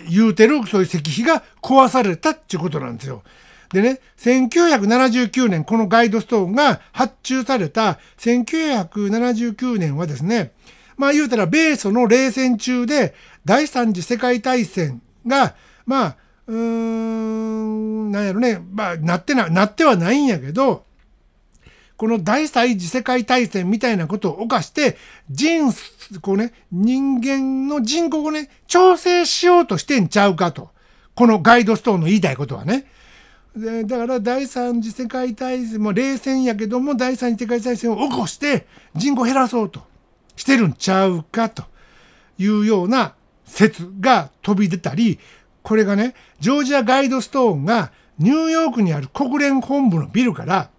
言うてる、そういう石碑が壊されたっていうことなんですよ。でね、1979年、このガイドストーンが発注された1979年はですね、まあ言うたら米ソの冷戦中で第三次世界大戦が、まあ、うーん、なんやろね、まあなってな、なってはないんやけど、この第三次世界大戦みたいなことを犯して、人、こうね、人間の人口をね、調整しようとしてんちゃうかと。このガイドストーンの言いたいことはね。でだから第三次世界大戦も冷戦やけども第三次世界大戦を起こして人口減らそうとしてるんちゃうかというような説が飛び出たりこれがねジョージアガイドストーンがニューヨークにある国連本部のビルから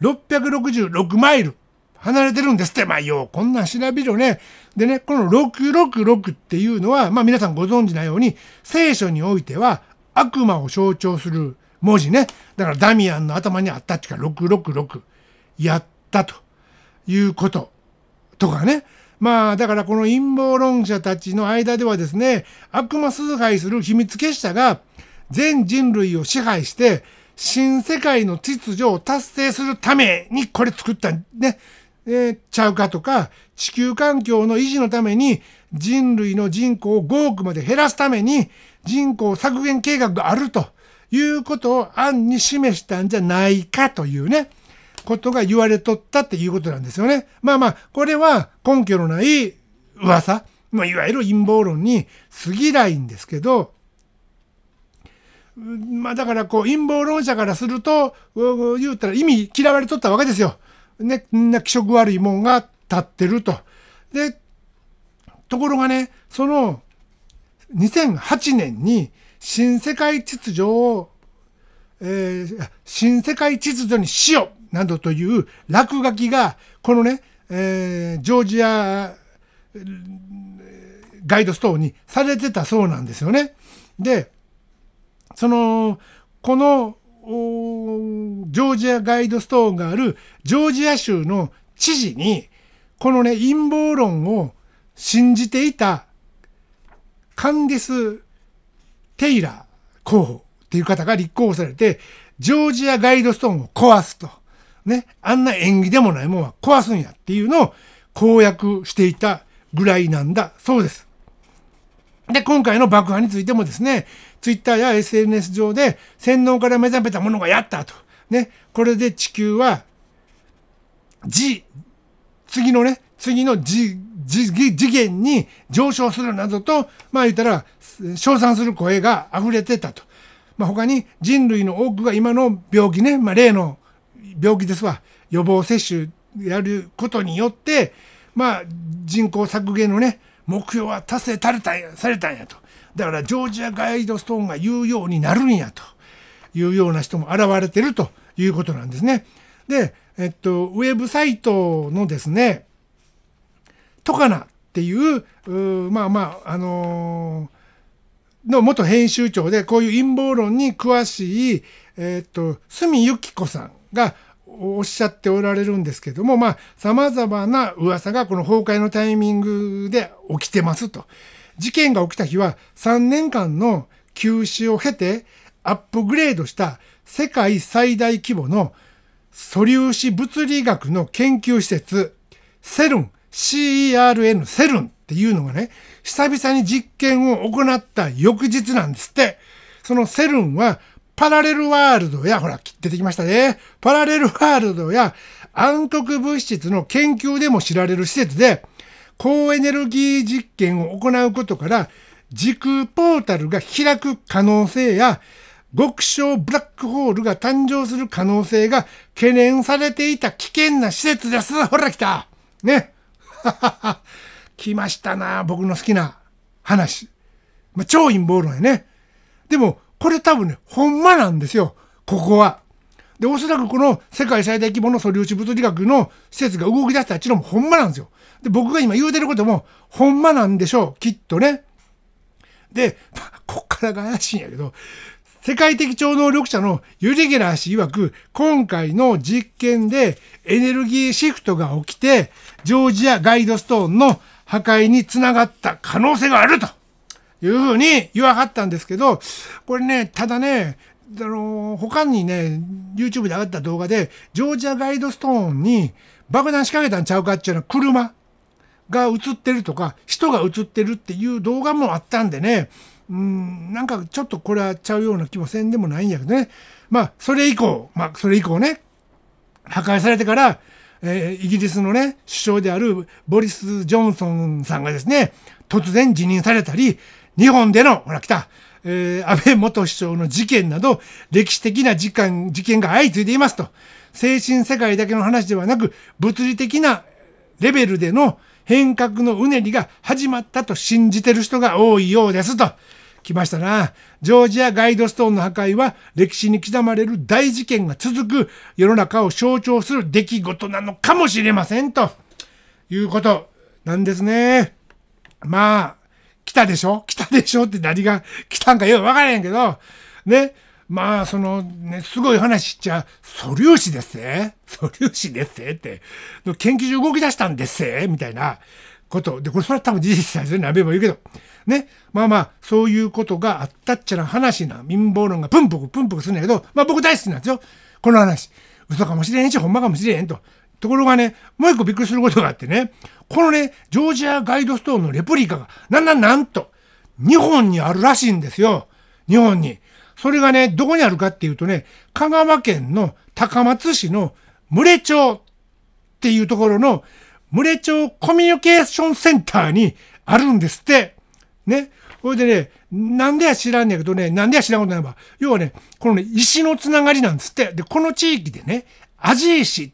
666マイル離れてるんですって。まあよ、こんなん調べるね。でね、この666っていうのは、まあ皆さんご存知なように、聖書においては悪魔を象徴する文字ね。だからダミアンの頭にあったっちか666。やったということ。とかね。まあだからこの陰謀論者たちの間ではですね、悪魔崇拝する秘密結社が全人類を支配して、新世界の秩序を達成するためにこれ作ったね、えー、ちゃうかとか、地球環境の維持のために人類の人口を5億まで減らすために人口削減計画があるということを案に示したんじゃないかというね、ことが言われとったっていうことなんですよね。まあまあ、これは根拠のない噂、まあ、いわゆる陰謀論に過ぎないんですけど、まあだからこう陰謀論者からすると、言ったら意味嫌われとったわけですよ。ね、んな気色悪いもんが立ってると。で、ところがね、その2008年に新世界秩序を、えー、新世界秩序にしよなどという落書きが、このね、えー、ジョージアガイドストーンにされてたそうなんですよね。で、その、この、ジョージアガイドストーンがあるジョージア州の知事に、このね、陰謀論を信じていたカンディス・テイラー候補っていう方が立候補されて、ジョージアガイドストーンを壊すと。ね。あんな縁起でもないもんは壊すんやっていうのを公約していたぐらいなんだそうです。で、今回の爆破についてもですね、ツイッターや SNS 上で洗脳から目覚めたものがやったと。ね。これで地球は、G、次のね、次の G 次元に上昇するなどと、まあ言ったら、称賛する声が溢れてたと。まあ他に人類の多くが今の病気ね、まあ例の病気ですわ。予防接種やることによって、まあ人口削減のね、目標は達成されたされたんやと。だからジョージアガイドストーンが言うようになるんやというような人も現れてるということなんですね。で、えっと、ウェブサイトのですね、とかなっていうまあまああのー、の元編集長でこういう陰謀論に詳しい、えー、っとみゆき子さんがおっしゃっておられるんですけどもまあ様々な噂がこの崩壊のタイミングで起きてますと。事件が起きた日は3年間の休止を経てアップグレードした世界最大規模の素粒子物理学の研究施設セルン c r n セルンっていうのがね、久々に実験を行った翌日なんですって。そのセルンはパラレルワールドや、ほら、出てきましたね。パラレルワールドや暗黒物質の研究でも知られる施設で、高エネルギー実験を行うことから、時空ポータルが開く可能性や、極小ブラックホールが誕生する可能性が懸念されていた危険な施設です。ほら来たね。来ましたな、僕の好きな話。まあ、超陰謀論やね。でも、これ多分ね、ほんまなんですよ。ここは。で、おそらくこの世界最大規模の素粒子物理学の施設が動き出したっちのもほんまなんですよ。で、僕が今言うてることもほんまなんでしょう。きっとね。で、まあ、こっからが怪しいんやけど、世界的超能力者のユリゲラー氏曰く、今回の実験でエネルギーシフトが起きて、ジョージアガイドストーンの破壊につながった可能性があるというふうに言わはったんですけど、これね、ただね、あの、他にね、YouTube で上がった動画で、ジョージアガイドストーンに爆弾仕掛けたんちゃうかっていうのは車が映ってるとか、人が映ってるっていう動画もあったんでね、うん、なんかちょっとこれはちゃうような気もせんでもないんやけどね。まあ、それ以降、まあ、それ以降ね、破壊されてから、えー、イギリスのね、首相であるボリス・ジョンソンさんがですね、突然辞任されたり、日本での、ほら来た、えー、安倍元首相の事件など、歴史的な事件事件が相次いでいますと。精神世界だけの話ではなく、物理的なレベルでの、変革のうねりが始まったと信じてる人が多いようですと。来ましたな。ジョージアガイドストーンの破壊は歴史に刻まれる大事件が続く世の中を象徴する出来事なのかもしれませんということなんですね。まあ、来たでしょ来たでしょって何が来たんかよくわからへんけど、ね、まあ、そのね、すごい話しちゃ、素粒子ですせ素粒子ですせって、研究所動き出したんですせみたいなこと。で、これ、それは多分事実ですよ。何べも言うけど。ね。まあまあ、そういうことがあったっちゃな話な、陰謀論がプンプクプンプクするんだけど、まあ僕大好きなんですよ。この話。嘘かもしれんし、ほんまかもしれへんと。ところがね、もう一個びっくりすることがあってね、このね、ジョージアガイドストーンのレプリカが、なんなんなんと、日本にあるらしいんですよ。日本に。それがね、どこにあるかっていうとね、香川県の高松市の群れ町っていうところの群れ町コミュニケーションセンターにあるんですって。ね。ほいでね、なんでや知らんねやけどね、なんでや知らんことないわ。要はね、このね、石のつながりなんですって。で、この地域でね、アジ石っ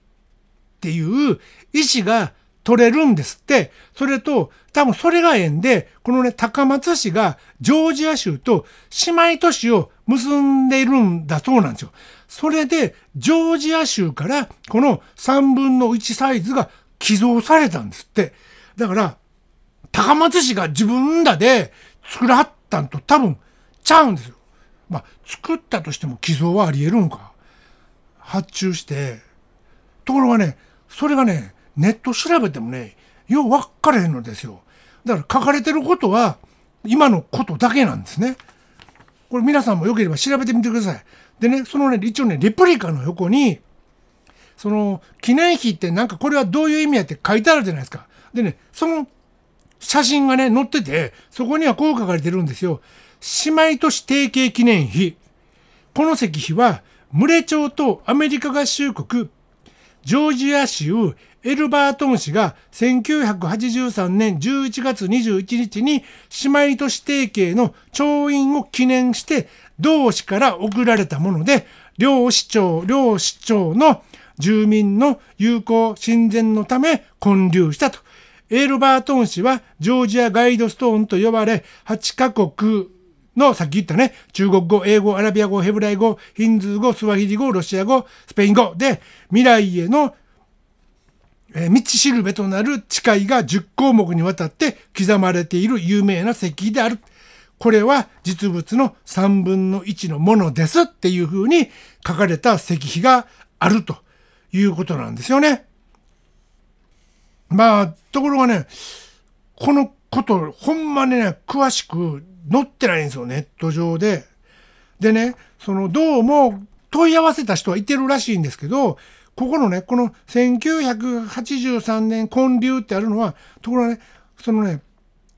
ていう石が取れるんですって。それと、多分それが縁で、このね、高松市がジョージア州と姉妹都市を結んでいるんだそうなんですよ。それで、ジョージア州からこの3分の1サイズが寄贈されたんですって。だから、高松市が自分らで作らはったんと多分ちゃうんですよ。まあ、作ったとしても寄贈はあり得るのか。発注して。ところがね、それがね、ネット調べてもね、よう分かれへんのですよ。だから書かれてることは今のことだけなんですね。これ皆さんもよければ調べてみてください。でね、そのね、一応ね、レプリカの横に、その記念碑ってなんかこれはどういう意味やって書いてあるじゃないですか。でね、その写真がね、載ってて、そこにはこう書かれてるんですよ。姉妹都市提携記念碑。この石碑は、群れ町とアメリカ合衆国ジョージア州エルバートン市が1983年11月21日に姉妹都市提携の調印を記念して同市から送られたもので、両市長、両市長の住民の友好親善のため建立したと。エルバートン市はジョージアガイドストーンと呼ばれ、8カ国の、さっき言ったね、中国語、英語、アラビア語、ヘブライ語、ヒンズー語、スワヒリ語、ロシア語、スペイン語で、未来への、えー、道しるべとなる誓いが10項目にわたって刻まれている有名な石碑である。これは実物の3分の1のものですっていうふうに書かれた石碑があるということなんですよね。まあ、ところがね、このこと、ほんまにね、詳しく載ってないんですよ、ネット上で。でね、その、どうも問い合わせた人はいてるらしいんですけど、ここのね、この1983年建立ってあるのは、ところがね、そのね、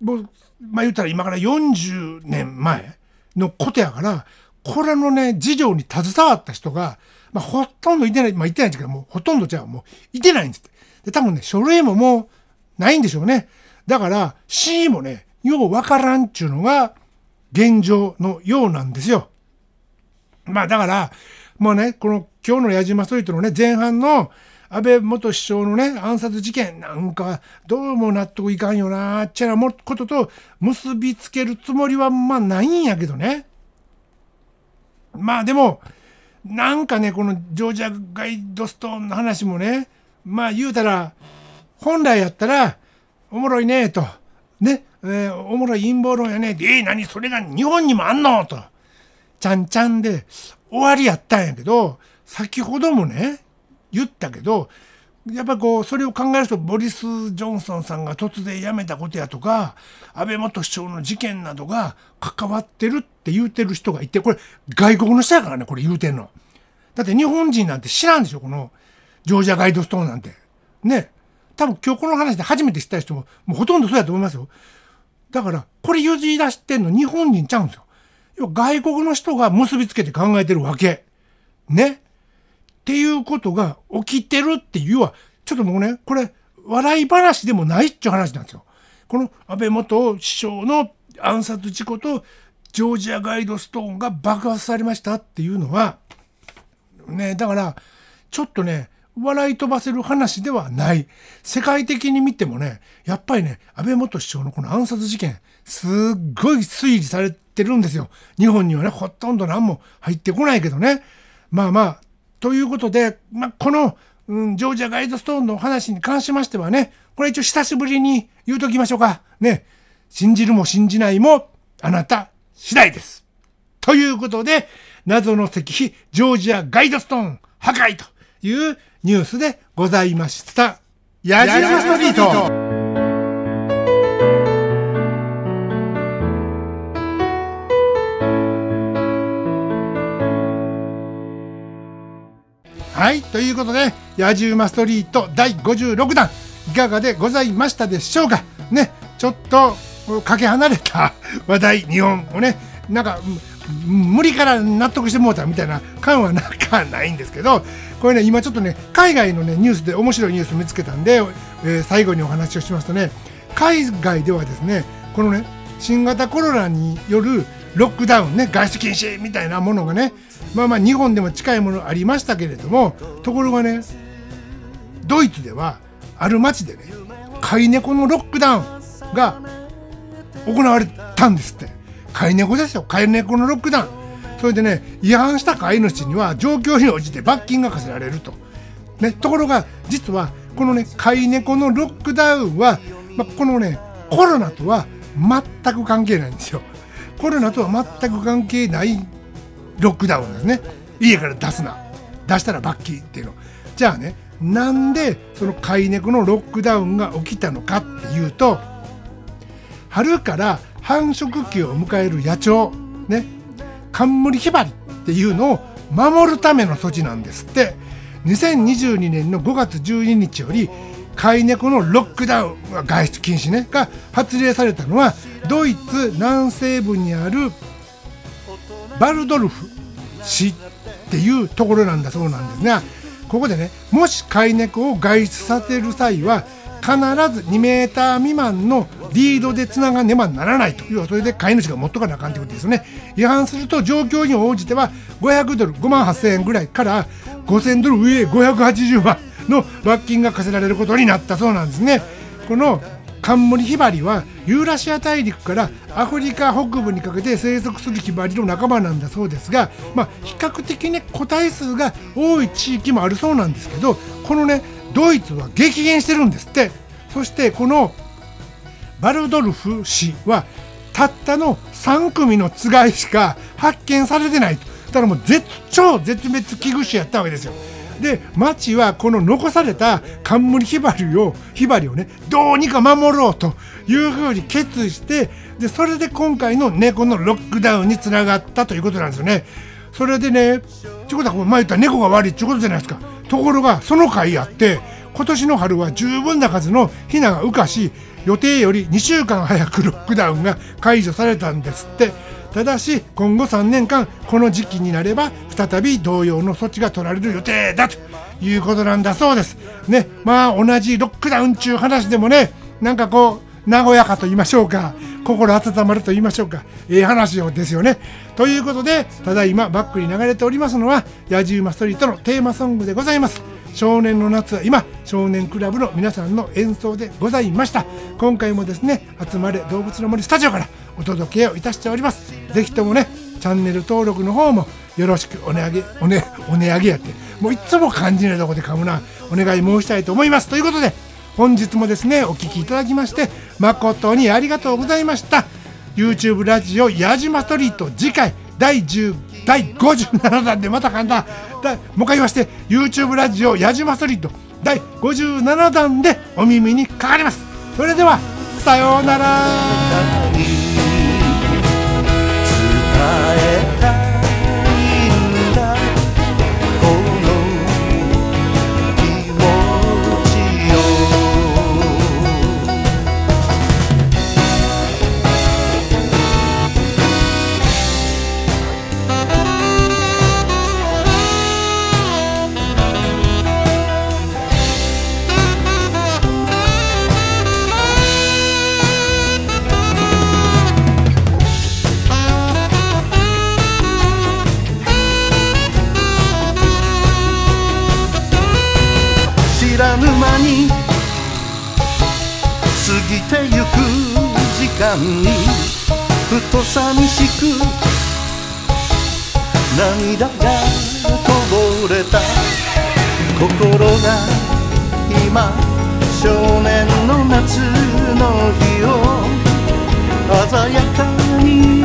僕、まあ言ったら今から40年前のことやから、これのね、事情に携わった人が、まあほとんどいてない、まあいてないんですけど、もうほとんどじゃあもういてないんですって。で、多分ね、書類ももうないんでしょうね。だから、C もね、ようわからんっちゅうのが現状のようなんですよ。まあだから、もうね、この今日の矢島ストリートのね、前半の安倍元首相のね、暗殺事件なんか、どうも納得いかんよな、っちゃなことと結びつけるつもりはまあないんやけどね。まあでも、なんかね、このジョージアガイドストーンの話もね、まあ言うたら、本来やったら、おもろいね、と。ね、えー、おもろい陰謀論やね。で、えー、何それが日本にもあんのと。ちゃんちゃんで終わりやったんやけど、先ほどもね、言ったけど、やっぱこう、それを考えると、ボリス・ジョンソンさんが突然辞めたことやとか、安倍元首相の事件などが関わってるって言うてる人がいて、これ、外国の人やからね、これ言うてんの。だって日本人なんて知らんでしょ、この、ジョージア・ガイドストーンなんて。ね。多分今日この話で初めて知った人も、もうほとんどそうやと思いますよ。だから、これ言い出してんの日本人ちゃうんですよ。要は外国の人が結びつけて考えてるわけ。ね。っていうことが起きてるっていうは、ちょっともうね、これ、笑い話でもないっちゅう話なんですよ。この安倍元首相の暗殺事故と、ジョージアガイドストーンが爆発されましたっていうのは、ね、だから、ちょっとね、笑い飛ばせる話ではない。世界的に見てもね、やっぱりね、安倍元首相のこの暗殺事件、すっごい推理されてるんですよ。日本にはね、ほとんど何も入ってこないけどね。まあまあ、ということで、まあ、この、うん、ジョージア・ガイドストーンの話に関しましてはね、これ一応久しぶりに言うときましょうか。ね。信じるも信じないも、あなた次第です。ということで、謎の石碑、ジョージア・ガイドストーン、破壊と。いうニュースでございました。矢印ストリートはい、ということで、野獣馬ストリート第56弾、いかがでございましたでしょうかね、ちょっと、かけ離れた話題、日本をね、なんか、無理から納得してもうたみたいな感はなんかないんですけど、これね今ちょっとね海外のねニュースで面白いニュース見つけたんで、えー、最後にお話をしますとね海外ではですねこのね新型コロナによるロックダウンね外出禁止みたいなものがねまあまあ日本でも近いものありましたけれどもところがねドイツではある町でね飼い猫のロックダウンが行われたんですって飼い猫ですよ飼い猫のロックダウンそれでね違反した飼い主には状況に応じて罰金が課せられると、ね、ところが実はこのね飼い猫のロックダウンは、まこのねコロナとは全く関係ないんですよコロナとは全く関係ないロックダウンですね家から出すな出したら罰金っていうのじゃあねなんでその飼い猫のロックダウンが起きたのかっていうと春から繁殖期を迎える野鳥ね冠ひばりっていうのを守るための措置なんですって2022年の5月12日より飼い猫のロックダウンは外出禁止ねが発令されたのはドイツ南西部にあるバルドルフ市っていうところなんだそうなんですがここでねもし飼い猫を外出させる際は必ず2メーター未満のリードでつながねばならないというそれで飼い主が持っとかなあかんということですよね違反すると状況に応じては500ドル5万8000円ぐらいから5000ドル上580万の罰金が課せられることになったそうなんですねこの冠ヒバリはユーラシア大陸からアフリカ北部にかけて生息するヒバリの仲間なんだそうですが、まあ、比較的ね個体数が多い地域もあるそうなんですけどこのねドイツは激減してるんですってそしてこのバルドルフ氏はたったの3組のつがいしか発見されてないとだからもう絶頂絶滅危惧種やったわけですよで町はこの残された冠ひばりをひばりをねどうにか守ろうというふうに決意してでそれで今回の猫のロックダウンにつながったということなんですよねそれでねちゅうことは前言ったら猫が悪いっちゅうことじゃないですかところがその回あって今年の春は十分な数のヒナが羽化し予定より2週間早くロックダウンが解除されたんですってただし今後3年間この時期になれば再び同様の措置が取られる予定だということなんだそうですねまあ同じロックダウン中話でもねなんかこう和やかと言いましょうか、心温まると言いましょうか、ええ話ですよね。ということで、ただいまバックに流れておりますのは、野じ馬ストリートのテーマソングでございます。少年の夏は今、少年クラブの皆さんの演奏でございました。今回もですね、集まれ動物の森スタジオからお届けをいたしております。ぜひともね、チャンネル登録の方もよろしくお値上おおね上げやって、もういつも肝心なとこで噛むな、お願い申したいと思います。ということで、本日もですねお聴きいただきまして誠にありがとうございました YouTube ラジオ矢島ストリート次回第10第57弾でまた簡単もう一回言わして YouTube ラジオ矢島ストリート第57弾でお耳にかかりますそれではさようならふと寂しく涙がこぼれた心が今少年の夏の日を鮮やかに